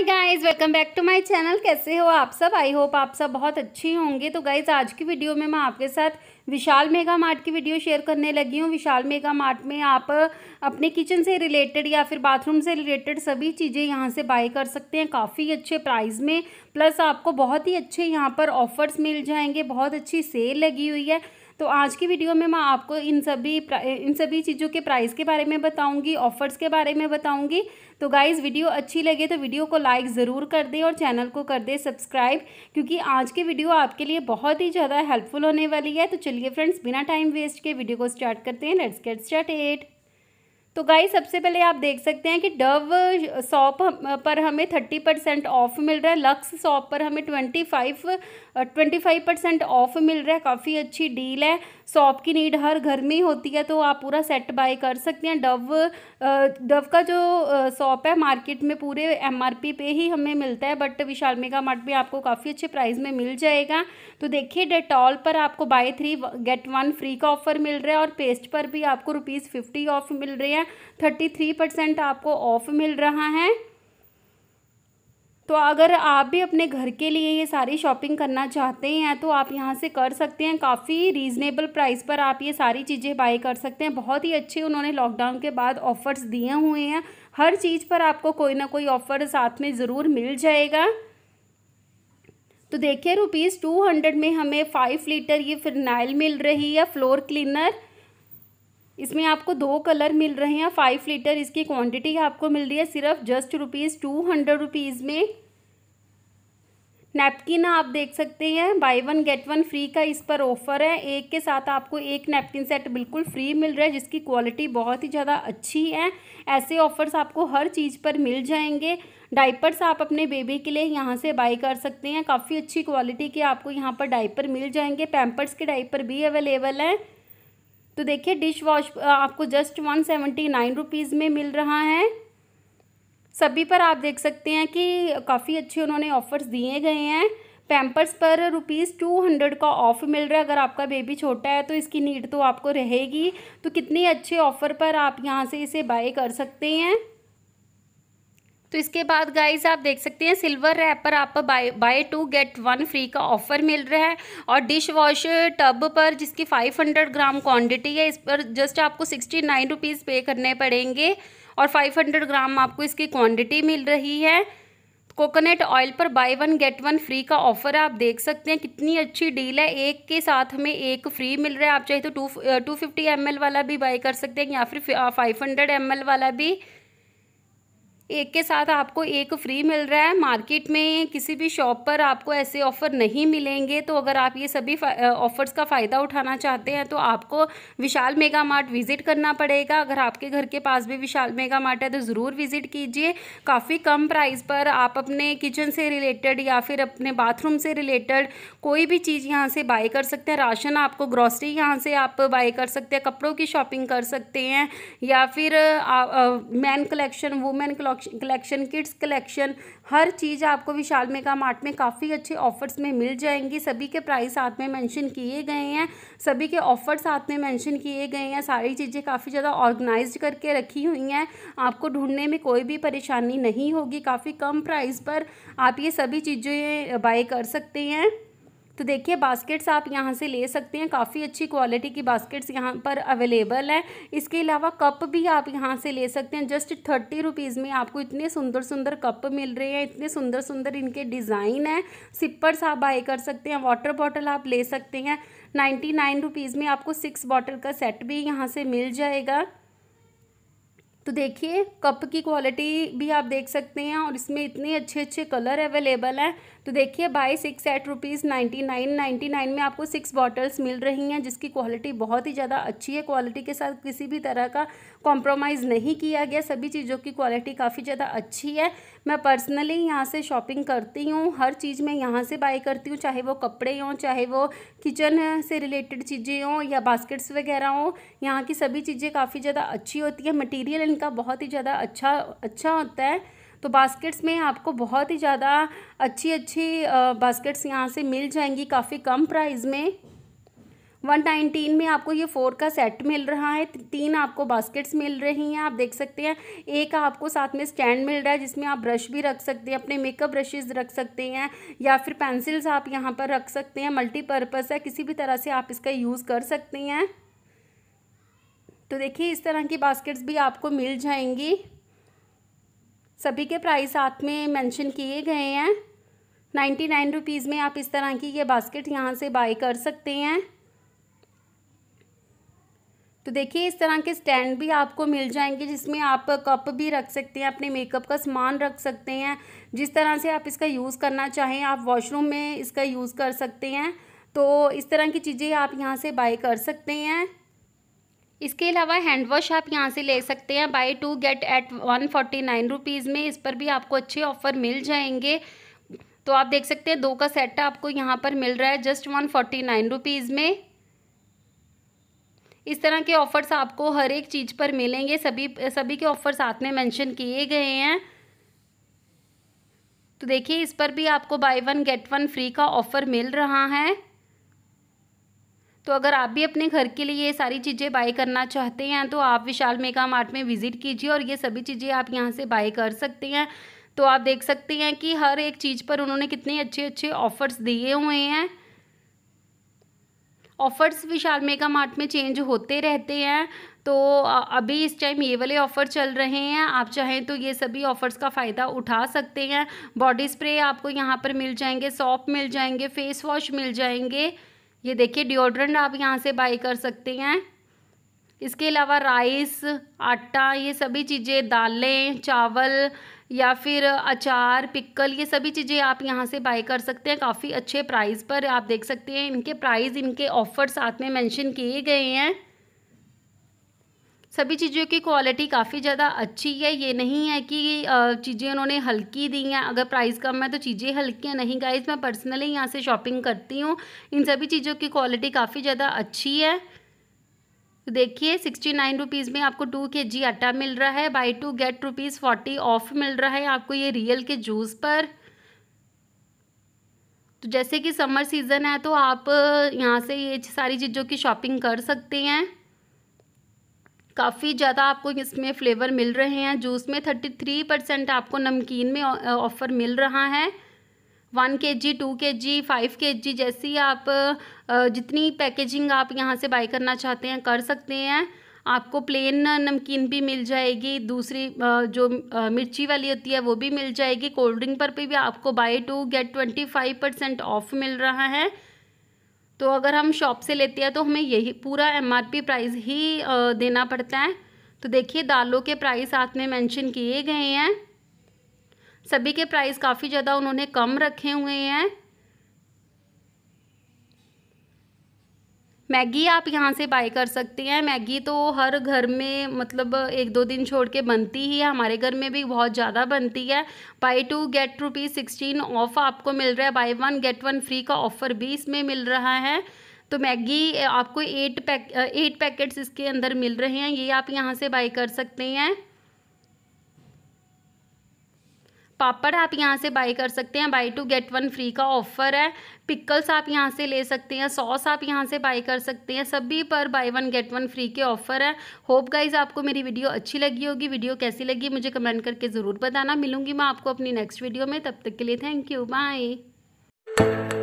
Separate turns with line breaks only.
hi guys welcome back to my channel कैसे हो आप सब आई होप आप सब बहुत अच्छे होंगे तो गाइस आज की वीडियो में मैं आपके साथ विशाल मेगा मार्ट की वीडियो शेयर करने लगी हूँ विशाल मेगा मार्ट में आप अपने किचन से रिलेटेड या फिर बाथरूम से रिलेटेड सभी चीज़ें यहाँ से बाय कर सकते हैं काफ़ी अच्छे प्राइस में प्लस आपको बहुत ही अच्छे यहाँ पर ऑफर्स मिल जाएंगे बहुत अच्छी सेल लगी हुई है तो आज की वीडियो में मैं आपको इन सभी इन सभी चीज़ों के प्राइस के बारे में बताऊंगी ऑफर्स के बारे में बताऊंगी तो गाइज़ वीडियो अच्छी लगे तो वीडियो को लाइक ज़रूर कर दे और चैनल को कर दे सब्सक्राइब क्योंकि आज की वीडियो आपके लिए बहुत ही ज़्यादा हेल्पफुल होने वाली है तो चलिए फ्रेंड्स बिना टाइम वेस्ट के वीडियो को स्टार्ट करते हैं लेट्स गेट स्टार्ट एट तो गाई सबसे पहले आप देख सकते हैं कि डव सॉप पर हमें थर्टी परसेंट ऑफ मिल रहा है लक्स सॉप पर हमें twenty five twenty five percent off मिल रहा है काफ़ी अच्छी डील है सॉप की नीड हर घर में होती है तो आप पूरा सेट बाय कर सकते हैं डव डव का जो सॉप है मार्केट में पूरे एम पे ही हमें मिलता है बट विशाल मेगा मार्ट में आपको काफ़ी अच्छे प्राइस में मिल जाएगा तो देखिए डेटॉल पर आपको buy three get one free का ऑफर मिल रहा है और पेस्ट पर भी आपको रुपीज़ फिफ्टी ऑफ मिल रहे हैं थर्टी थ्री परसेंट आपको ऑफ मिल रहा है तो अगर आप भी अपने घर के लिए ये सारी शॉपिंग करना चाहते हैं तो आप यहाँ से कर सकते हैं काफ़ी रीज़नेबल प्राइस पर आप ये सारी चीज़ें बाई कर सकते हैं बहुत ही अच्छे उन्होंने लॉकडाउन के बाद ऑफ़र्स दिए हुए हैं हर चीज़ पर आपको कोई ना कोई ऑफ़र साथ में ज़रूर मिल जाएगा तो देखिए रुपीज़ टू हंड्रेड में हमें फ़ाइव लीटर ये फिर मिल रही है फ्लोर क्लीनर इसमें आपको दो कलर मिल रहे हैं फाइव लीटर इसकी क्वांटिटी आपको मिल रही है सिर्फ just rupees two hundred rupees में नैपकिन आप देख सकते हैं buy one get one free का इस पर ऑफर है एक के साथ आपको एक नैपकिन सेट बिल्कुल फ्री मिल रहा है जिसकी क्वालिटी बहुत ही ज़्यादा अच्छी है ऐसे ऑफर्स आपको हर चीज़ पर मिल जाएंगे डाइपर्स आप अपने बेबी के लिए यहाँ से बाई कर सकते हैं काफ़ी अच्छी क्वालिटी के आपको यहाँ पर डाइपर मिल जाएंगे पैम्पर्स के डाइपर भी अवेलेबल हैं तो देखिए डिश वॉश आपको just one seventy nine rupees में मिल रहा है सभी पर आप देख सकते हैं कि काफ़ी अच्छे उन्होंने ऑफ़र्स दिए गए हैं पैम्पर्स पर रुपीज़ टू हंड्रेड का ऑफ़ मिल रहा है अगर आपका बेबी छोटा है तो इसकी नीड तो आपको रहेगी तो कितने अच्छे ऑफ़र पर आप यहाँ से इसे बाय कर सकते हैं तो इसके बाद गाइज आप देख सकते हैं सिल्वर रैप पर आप buy buy two get one free का ऑफर मिल रहा है और डिश वॉश टब पर जिसकी 500 ग्राम क्वांटिटी है इस पर जस्ट आपको सिक्सटी नाइन रुपीज़ पे करने पड़ेंगे और 500 ग्राम आपको इसकी क्वांटिटी मिल रही है कोकोनट ऑयल पर buy one get one free का ऑफर है आप देख सकते हैं कितनी अच्छी डील है एक के साथ हमें एक फ्री मिल रहा है आप चाहे तो टू टू फिफ्टी एम वाला भी बाई कर सकते हैं या फिर फाइव हंड्रेड एम वाला भी एक के साथ आपको एक फ्री मिल रहा है मार्केट में किसी भी शॉप पर आपको ऐसे ऑफ़र नहीं मिलेंगे तो अगर आप ये सभी ऑफ़र्स का फ़ायदा उठाना चाहते हैं तो आपको विशाल मेगा मार्ट विज़िट करना पड़ेगा अगर आपके घर के पास भी विशाल मेगा मार्ट है तो ज़रूर विज़िट कीजिए काफ़ी कम प्राइस पर आप अपने किचन से रिलेटेड या फिर अपने बाथरूम से रिलेटेड कोई भी चीज़ यहाँ से बाई कर सकते हैं राशन आपको ग्रॉसरी यहाँ से आप बाई कर सकते हैं कपड़ों की शॉपिंग कर सकते हैं या फिर man collection women collection kids collection हर चीज़ आपको विशाल मेगा मार्ट में काफ़ी अच्छे ऑफर्स में मिल जाएंगी सभी के प्राइस साथ में मैंशन किए गए हैं सभी के ऑफर साथ में मैंशन किए गए हैं सारी चीज़ें काफ़ी ज़्यादा ऑर्गेनाइज करके रखी हुई हैं आपको ढूंढने में कोई भी परेशानी नहीं होगी काफ़ी कम प्राइस पर आप ये सभी चीज़ें बाई कर सकते हैं तो देखिए बास्केट्स आप यहाँ से ले सकते हैं काफ़ी अच्छी क्वालिटी की बास्केट्स यहाँ पर अवेलेबल हैं इसके अलावा कप भी आप यहाँ से ले सकते हैं जस्ट थर्टी रुपीज़ में आपको इतने सुंदर सुंदर कप मिल रहे हैं इतने सुंदर सुंदर इनके डिज़ाइन हैं सिप्पर्स आप बाई कर सकते हैं वाटर बॉटल आप ले सकते हैं नाइन्टी नाइन रुपीज़ में आपको सिक्स बॉटल का सेट भी यहाँ से मिल जाएगा तो देखिए कप की क्वालिटी भी आप देख सकते हैं और इसमें इतने अच्छे अच्छे कलर अवेलेबल हैं तो देखिए buy six eight rupees ninety nine ninety nine में आपको सिक्स बॉटल्स मिल रही हैं जिसकी क्वालिटी बहुत ही ज़्यादा अच्छी है क्वालिटी के साथ किसी भी तरह का कॉम्प्रोमाइज़ नहीं किया गया सभी चीज़ों की क्वालिटी काफ़ी ज़्यादा अच्छी है मैं पर्सनली यहाँ से शॉपिंग करती हूँ हर चीज़ मैं यहाँ से बाई करती हूँ चाहे वो कपड़े हों चाहे वो किचन से रिलेटेड चीज़ें हों या बास्केट्स वगैरह हों यहाँ की सभी चीज़ें काफ़ी ज़्यादा अच्छी होती है मटीरियल इनका बहुत ही ज़्यादा अच्छा अच्छा होता है तो बास्केट्स में आपको बहुत ही ज़्यादा अच्छी अच्छी बास्केट्स यहाँ से मिल जाएंगी काफ़ी कम प्राइस में वन नाइनटीन में आपको ये फोर का सेट मिल रहा है तीन आपको बास्केट्स मिल रही हैं आप देख सकते हैं एक आपको साथ में स्टैंड मिल रहा है जिसमें आप ब्रश भी रख सकते हैं अपने मेकअप ब्रशेज़ रख सकते हैं या फिर पेंसिल्स आप यहाँ पर रख सकते हैं मल्टीपर्पज़ है किसी भी तरह से आप इसका यूज़ कर सकते हैं तो देखिए इस तरह की बास्केट्स भी आपको मिल जाएंगी सभी के प्राइस साथ में मेंशन किए गए हैं नाइन्टी नाइन रुपीज़ में आप इस तरह की ये बास्केट यहाँ से बाय कर सकते हैं तो देखिए इस तरह के स्टैंड भी आपको मिल जाएंगे जिसमें आप कप भी रख सकते हैं अपने मेकअप का सामान रख सकते हैं जिस तरह से आप इसका यूज़ करना चाहें आप वॉशरूम में इसका यूज़ कर सकते हैं तो इस तरह की चीज़ें आप यहाँ से बाय कर सकते हैं इसके अलावा हैंड वॉश आप यहाँ से ले सकते हैं buy two get at one forty nine rupees में इस पर भी आपको अच्छे ऑफ़र मिल जाएंगे तो आप देख सकते हैं दो का सेट आपको यहाँ पर मिल रहा है just one forty nine rupees में इस तरह के ऑफ़र्स आपको हर एक चीज़ पर मिलेंगे सभी सभी के ऑफ़र साथ में मैंशन किए गए हैं तो देखिए इस पर भी आपको buy one get one free का ऑफ़र मिल रहा है तो अगर आप भी अपने घर के लिए ये सारी चीज़ें बाय करना चाहते हैं तो आप विशाल मेगा मार्ट में विज़िट कीजिए और ये सभी चीज़ें आप यहाँ से बाय कर सकते हैं तो आप देख सकते हैं कि हर एक चीज़ पर उन्होंने कितने अच्छे अच्छे ऑफ़र्स दिए हुए हैं ऑफ़र्स विशाल मेगा मार्ट में चेंज होते रहते हैं तो अभी इस टाइम ये वाले ऑफ़र चल रहे हैं आप चाहें तो ये सभी ऑफ़र्स का फ़ायदा उठा सकते हैं बॉडी स्प्रे आपको यहाँ पर मिल जाएंगे सॉप मिल जाएंगे फेस वॉश मिल जाएंगे ये देखिए डिओड्रेंट आप यहाँ से बाई कर सकते हैं इसके अलावा राइस आटा ये सभी चीज़ें दालें चावल या फिर अचार पिक्कल ये सभी चीज़ें आप यहाँ से बाय कर सकते हैं काफ़ी अच्छे प्राइस पर आप देख सकते हैं इनके प्राइस इनके ऑफ़र साथ में मेंशन किए गए हैं सभी चीज़ों की क्वालिटी काफ़ी ज़्यादा अच्छी है ये नहीं है कि चीज़ें उन्होंने हल्की दी हैं अगर प्राइस कम है तो चीज़ें हल्की हैं नहीं गाइज मैं पर्सनली यहाँ से शॉपिंग करती हूँ इन सभी चीज़ों की क्वालिटी काफ़ी ज़्यादा अच्छी है देखिए सिक्सटी नाइन रुपीज़ में आपको टू के जी आटा मिल रहा है buy two get rupees forty off मिल रहा है आपको ये रियल के जूस पर तो जैसे कि समर सीज़न है तो आप यहाँ से ये सारी चीज़ों की शॉपिंग कर सकते हैं काफ़ी ज़्यादा आपको इसमें फ़्लेवर मिल रहे हैं जूस में थर्टी थ्री परसेंट आपको नमकीन में ऑफ़र मिल रहा है वन के जी टू के जी फाइव के जी जैसी आप जितनी पैकेजिंग आप यहाँ से बाई करना चाहते हैं कर सकते हैं आपको प्लेन नमकीन भी मिल जाएगी दूसरी जो मिर्ची वाली होती है वो भी मिल जाएगी कोल्ड ड्रिंक पर भी आपको buy two get twenty five percent off मिल रहा है तो अगर हम शॉप से लेते हैं तो हमें यही पूरा एमआरपी प्राइस ही देना पड़ता है तो देखिए दालों के प्राइस साथ में मेंशन किए गए हैं सभी के प्राइस काफ़ी ज़्यादा उन्होंने कम रखे हुए हैं मैगी आप यहाँ से बाय कर सकते हैं मैगी तो हर घर में मतलब एक दो दिन छोड़ के बनती ही है हमारे घर में भी बहुत ज़्यादा बनती है buy two get rupees sixteen off आपको मिल रहा है buy one get one free का ऑफ़र भी इसमें मिल रहा है तो मैगी आपको एट पैक एट पैकेट्स इसके अंदर मिल रहे हैं ये आप यहाँ से बाई कर सकते हैं पापड़ आप यहाँ से बाई कर सकते हैं buy two get one free का ऑफर है पिकल्स आप यहाँ से ले सकते हैं सॉस आप यहाँ से बाई कर सकते हैं सभी पर buy one get one free के ऑफर है होप गाइज आपको मेरी वीडियो अच्छी लगी होगी वीडियो कैसी लगी मुझे कमेंट करके ज़रूर बताना मिलूंगी मैं आपको अपनी नेक्स्ट वीडियो में तब तक के लिए थैंक यू बाय